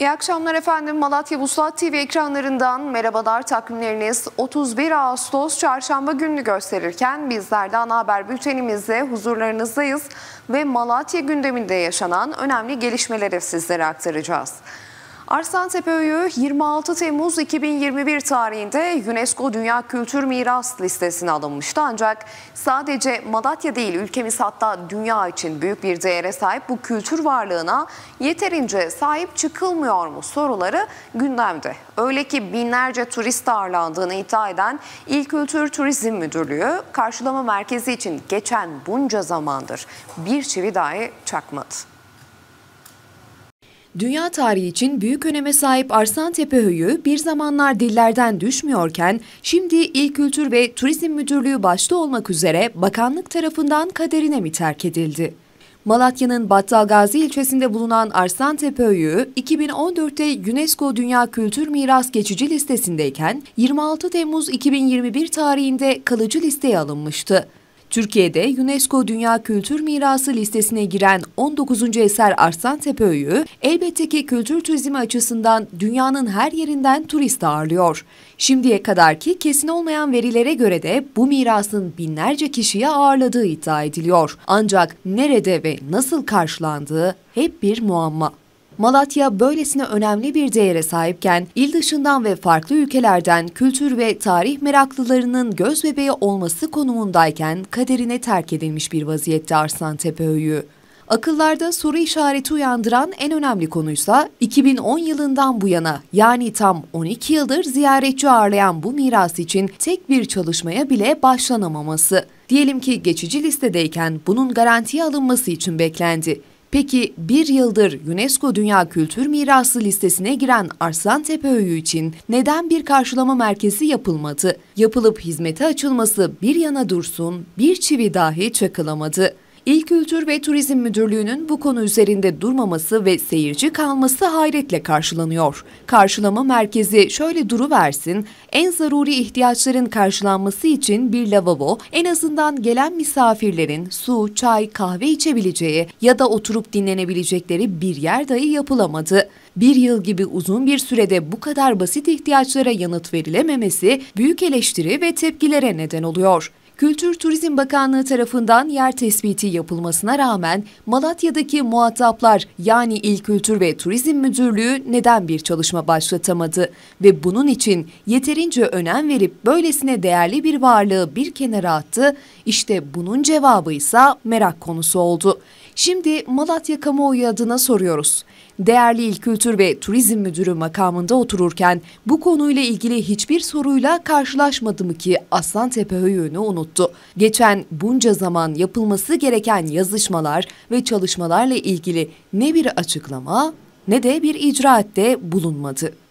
İyi akşamlar efendim. Malatya Vuslat TV ekranlarından merhabalar. Takvimleriniz 31 Ağustos çarşamba gününü gösterirken bizler de ana haber bültenimizde huzurlarınızdayız ve Malatya gündeminde yaşanan önemli gelişmeleri sizlere aktaracağız. Arslan Tepe Öyü 26 Temmuz 2021 tarihinde UNESCO Dünya Kültür Miras listesine alınmıştı. Ancak sadece Madatya değil ülkemiz hatta dünya için büyük bir değere sahip bu kültür varlığına yeterince sahip çıkılmıyor mu soruları gündemde. Öyle ki binlerce turist ağırlandığını iddia eden İl Kültür Turizm Müdürlüğü karşılama merkezi için geçen bunca zamandır bir çivi dahi çakmadı. Dünya tarihi için büyük öneme sahip Arslantepe Höyü bir zamanlar dillerden düşmüyorken şimdi İl Kültür ve Turizm Müdürlüğü başta olmak üzere bakanlık tarafından kaderine mi terk edildi? Malatya'nın Battalgazi ilçesinde bulunan Arslantepe Höyü 2014'te UNESCO Dünya Kültür Miras geçici listesindeyken 26 Temmuz 2021 tarihinde kalıcı listeye alınmıştı. Türkiye'de UNESCO Dünya Kültür Mirası listesine giren 19. eser Arslantepe Öyü, elbette ki kültür turizmi açısından dünyanın her yerinden turist ağırlıyor. Şimdiye kadarki kesin olmayan verilere göre de bu mirasın binlerce kişiye ağırladığı iddia ediliyor. Ancak nerede ve nasıl karşılandığı hep bir muamma. Malatya böylesine önemli bir değere sahipken il dışından ve farklı ülkelerden kültür ve tarih meraklılarının göz bebeği olması konumundayken kaderine terk edilmiş bir vaziyette Arslantepe Höyü. Akıllarda soru işareti uyandıran en önemli konuysa 2010 yılından bu yana yani tam 12 yıldır ziyaretçi ağırlayan bu miras için tek bir çalışmaya bile başlanamaması. Diyelim ki geçici listedeyken bunun garantiye alınması için beklendi. Peki bir yıldır UNESCO Dünya Kültür Mirası listesine giren Arslan Tepe Öyü için neden bir karşılama merkezi yapılmadı? Yapılıp hizmete açılması bir yana dursun, bir çivi dahi çakılamadı. İl Kültür ve Turizm Müdürlüğü'nün bu konu üzerinde durmaması ve seyirci kalması hayretle karşılanıyor. Karşılama merkezi şöyle duru versin, en zaruri ihtiyaçların karşılanması için bir lavabo, en azından gelen misafirlerin su, çay, kahve içebileceği ya da oturup dinlenebilecekleri bir yer dahi yapılamadı. Bir yıl gibi uzun bir sürede bu kadar basit ihtiyaçlara yanıt verilememesi büyük eleştiri ve tepkilere neden oluyor. Kültür Turizm Bakanlığı tarafından yer tespiti yapılmasına rağmen Malatya'daki muhataplar yani İl Kültür ve Turizm Müdürlüğü neden bir çalışma başlatamadı ve bunun için yeterince önem verip böylesine değerli bir varlığı bir kenara attı? İşte bunun cevabı ise merak konusu oldu. Şimdi Malatya kamuoyu adına soruyoruz. Değerli İl Kültür ve Turizm Müdürü makamında otururken bu konuyla ilgili hiçbir soruyla karşılaşmadı mı ki Aslantepe Höyüğü'nü unuttu? Geçen bunca zaman yapılması gereken yazışmalar ve çalışmalarla ilgili ne bir açıklama ne de bir icraatte bulunmadı.